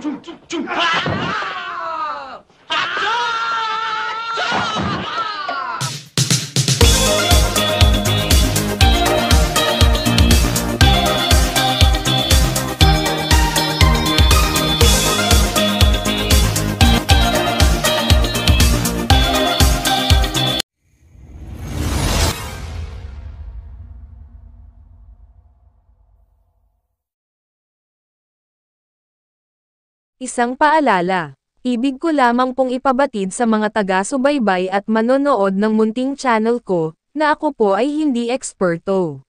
中中中！啊 Isang paalala. Ibig ko lamang pong ipabatid sa mga taga-subaybay at manonood ng munting channel ko, na ako po ay hindi eksperto.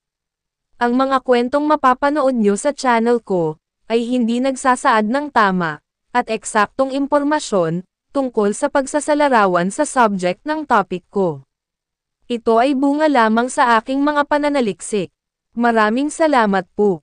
Ang mga kwentong mapapanood nyo sa channel ko, ay hindi nagsasaad ng tama, at eksaktong impormasyon, tungkol sa pagsasalarawan sa subject ng topic ko. Ito ay bunga lamang sa aking mga pananaliksik. Maraming salamat po.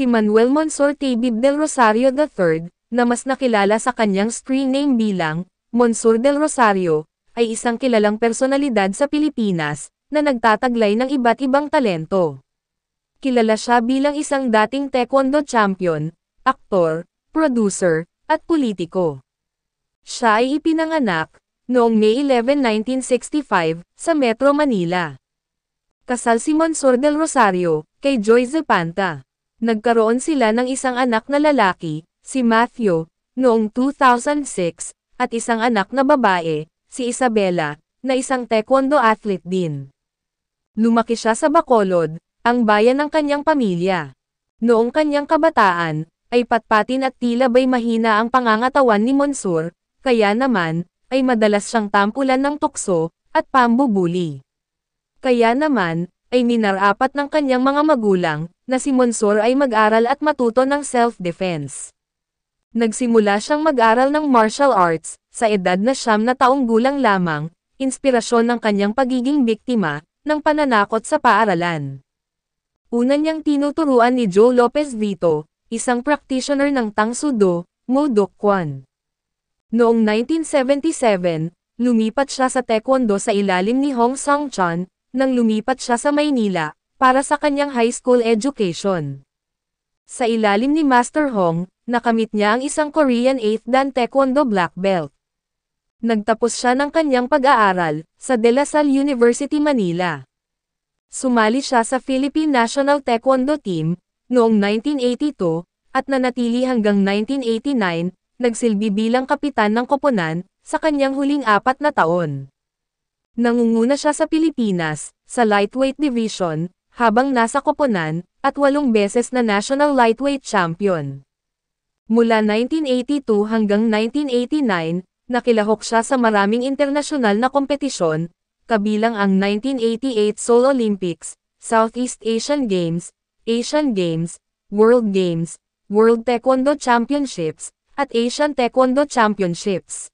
si Manuel Monsor Tabib del Rosario III, na mas nakilala sa kanyang screen name bilang Monsor del Rosario, ay isang kilalang personalidad sa Pilipinas, na nagtataglay ng iba't ibang talento. Kilala siya bilang isang dating taekwondo champion, aktor, producer, at politiko. Siya ay ipinanganak, noong May 11, 1965, sa Metro Manila. Kasal si Monsor del Rosario, kay Joy Zapanta nagkaroon sila ng isang anak na lalaki, si Matthew, noong 2006, at isang anak na babae, si Isabella, na isang taekwondo athlete din. Lumaki siya sa Bacolod, ang bayan ng kanyang pamilya. Noong kanyang kabataan, ay patpatin at tila ba'y mahina ang pangangatawan ni Monsur, kaya naman, ay madalas siyang tampulan ng tukso, at pambubuli. Kaya naman, ay minarapat ng kanyang mga magulang, na si Monsor ay mag-aral at matuto ng self-defense. Nagsimula siyang mag-aral ng martial arts, sa edad na siyam na taong gulang lamang, inspirasyon ng kanyang pagiging biktima, ng pananakot sa paaralan. Una niyang tinuturuan ni Joe Lopez Vito, isang practitioner ng Tang Sudo, Mo Dok Kwan. Noong 1977, lumipat siya sa Taekwondo sa ilalim ni Hong Song Chan, nang lumipat siya sa Maynila, para sa kanyang high school education. Sa ilalim ni Master Hong, nakamit niya ang isang Korean 8th Dan Taekwondo Black Belt. Nagtapos siya ng kanyang pag-aaral sa De La Salle University Manila. Sumali siya sa Philippine National Taekwondo Team noong 1982 at nanatili hanggang 1989, nagsilbi bilang kapitan ng koponan sa kanyang huling apat na taon. Nangunguna siya sa Pilipinas, sa lightweight division, habang nasa koponan, at walong beses na national lightweight champion. Mula 1982 hanggang 1989, nakilahok siya sa maraming internasyonal na kompetisyon, kabilang ang 1988 Seoul Olympics, Southeast Asian Games, Asian Games, World Games, World Taekwondo Championships, at Asian Taekwondo Championships.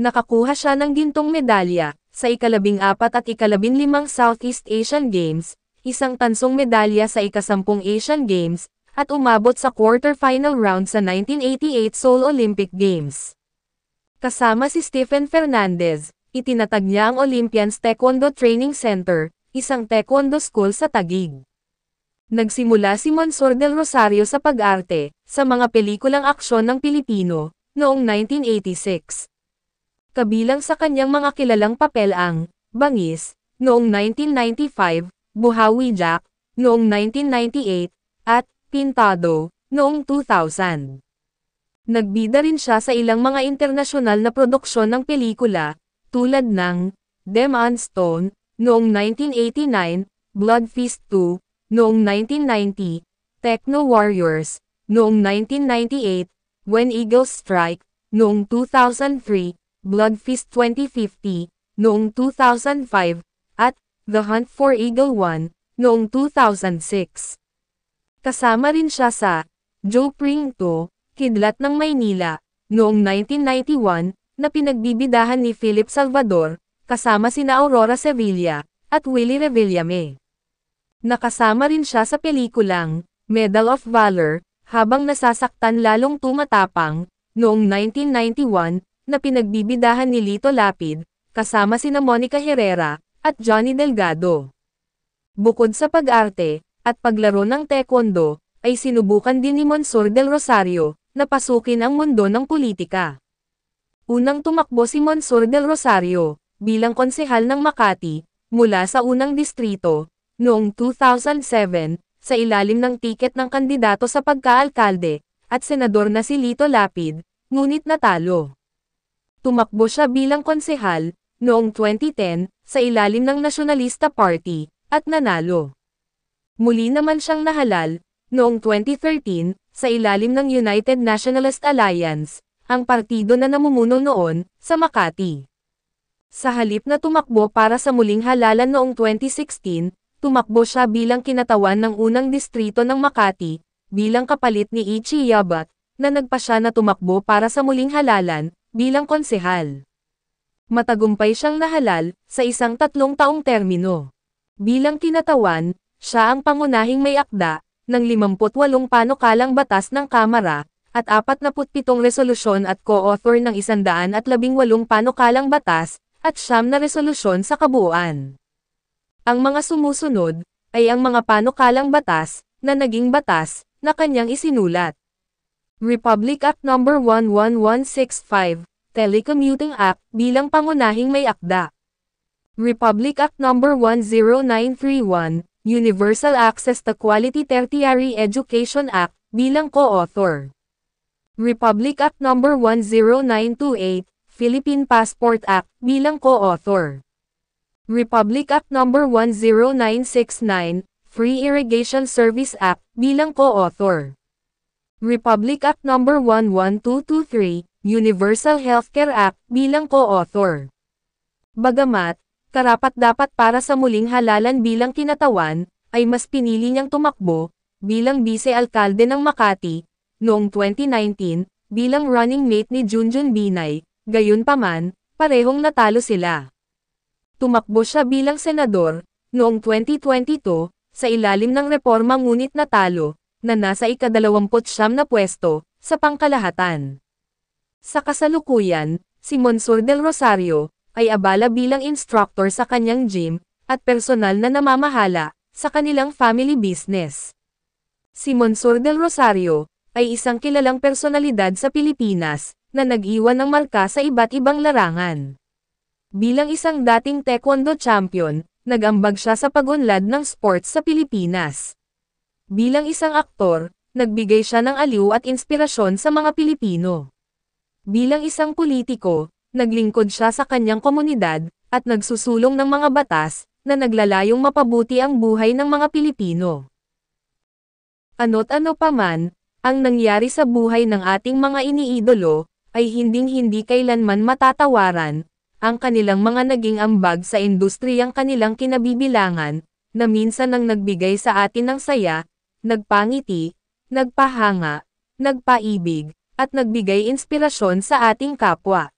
Nakakuha siya ng gintong medalya, sa ikalabing apat at ikalabing limang Southeast Asian Games, isang tansong medalya sa ikasampung Asian Games, at umabot sa quarter-final round sa 1988 Seoul Olympic Games. Kasama si Stephen Fernandez, itinatag niya ang Olympians Taekwondo Training Center, isang taekwondo school sa Tagig. Nagsimula si Monsor del Rosario sa pag-arte, sa mga pelikulang aksyon ng Pilipino, noong 1986 kabilang sa kanyang mga kilalang papel ang Bangis, noong 1995, Buhawi Jack, noong 1998, at Pintado, noong 2000. Nagbida rin siya sa ilang mga internasyonal na produksyon ng pelikula, tulad ng Dem on Stone, noong 1989, Blood Feast 2, noong 1990, Techno Warriors, noong 1998, When Eagles Strike, noong 2003, Bloodfist 2050, noong 2005, at The Hunt for Eagle 1, noong 2006. Kasama rin siya sa Joe Pring Kidlat ng Maynila, noong 1991, na pinagbibidahan ni Philip Salvador, kasama sina Aurora Sevilla, at Willie Revillame. Nakasama rin siya sa pelikulang Medal of Valor, habang nasasaktan lalong tumatapang, noong 1991, na pinagbibidahan ni Lito Lapid, kasama sina Monica Herrera, at Johnny Delgado. Bukod sa pag-arte, at paglaro ng taekwondo, ay sinubukan din ni Monsor Del Rosario, na pasukin ang mundo ng politika. Unang tumakbo si Monsor Del Rosario, bilang konsehal ng Makati, mula sa unang distrito, noong 2007, sa ilalim ng tiket ng kandidato sa pagkaalkalde, at senador na si Lito Lapid, ngunit natalo. Tumakbo siya bilang konsehal, noong 2010, sa ilalim ng Nationalista Party, at nanalo. Muli naman siyang nahalal, noong 2013, sa ilalim ng United Nationalist Alliance, ang partido na namumuno noon, sa Makati. Sa halip na tumakbo para sa muling halalan noong 2016, tumakbo siya bilang kinatawan ng unang distrito ng Makati, bilang kapalit ni Ichi Yabat, na nagpa siya na tumakbo para sa muling halalan, bilang konsehal. Matagumpay siyang nahalal sa isang tatlong taong termino. Bilang kinatawan, siya ang pangunahing may akda ng 58 panukalang batas ng Kamara at 47 resolusyon at co-author ng 118 panukalang batas at siyam na resolusyon sa kabuuan. Ang mga sumusunod ay ang mga panukalang batas na naging batas na kanyang isinulat. Republic Act No. 11165, Telecommuting Act bilang pangunahing may akda. Republic Act No. 10931, Universal Access to Quality Tertiary Education Act bilang co-author. Republic Act No. 10928, Philippine Passport Act bilang co-author. Republic Act No. 10969, Free Irrigation Service Act bilang co-author. Republic Act No. 11223, Universal Healthcare Act bilang co-author. Bagamat, karapat-dapat para sa muling halalan bilang kinatawan, ay mas pinili niyang tumakbo, bilang vice-alkalde ng Makati, noong 2019, bilang running mate ni Junjun Binay, gayunpaman, parehong natalo sila. Tumakbo siya bilang senador, noong 2022, sa ilalim ng reforma ngunit natalo, na nasa ikadalawamputsyam na pwesto, sa pangkalahatan. Sa kasalukuyan, si Monsur del Rosario, ay abala bilang instructor sa kanyang gym, at personal na namamahala, sa kanilang family business. Si Monsur del Rosario, ay isang kilalang personalidad sa Pilipinas, na nag-iwan ng marka sa iba't ibang larangan. Bilang isang dating taekwondo champion, nagambag siya sa pagunlad ng sports sa Pilipinas. Bilang isang aktor, nagbigay siya ng aliw at inspirasyon sa mga Pilipino. Bilang isang politiko, naglingkod siya sa kanyang komunidad, at nagsusulong ng mga batas, na naglalayong mapabuti ang buhay ng mga Pilipino. Ano't ano paman, ang nangyari sa buhay ng ating mga iniidolo, ay hinding-hindi kailanman matatawaran, ang kanilang mga naging ambag sa industriyang kanilang kinabibilangan, na minsan ang nagbigay sa atin ng saya, nagpangiti, nagpahanga, nagpaibig, at nagbigay inspirasyon sa ating kapwa.